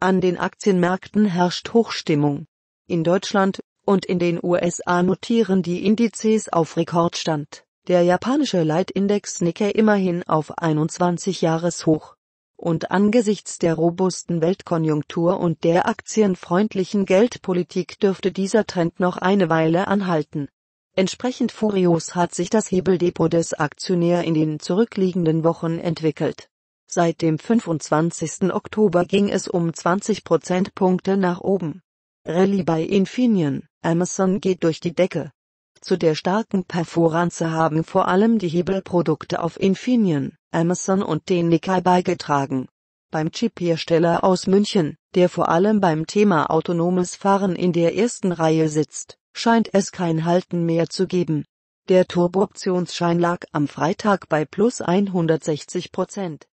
An den Aktienmärkten herrscht Hochstimmung. In Deutschland und in den USA notieren die Indizes auf Rekordstand. Der japanische Leitindex Nikkei immerhin auf 21 Jahreshoch. Und angesichts der robusten Weltkonjunktur und der aktienfreundlichen Geldpolitik dürfte dieser Trend noch eine Weile anhalten. Entsprechend furios hat sich das Hebeldepot des Aktionär in den zurückliegenden Wochen entwickelt. Seit dem 25. Oktober ging es um 20 Prozentpunkte nach oben. Rallye bei Infineon, Amazon geht durch die Decke. Zu der starken Performance haben vor allem die Hebelprodukte auf Infineon, Amazon und den Nikkei beigetragen. Beim Chiphersteller aus München, der vor allem beim Thema autonomes Fahren in der ersten Reihe sitzt, scheint es kein Halten mehr zu geben. Der Turbo-Optionsschein lag am Freitag bei plus 160 Prozent.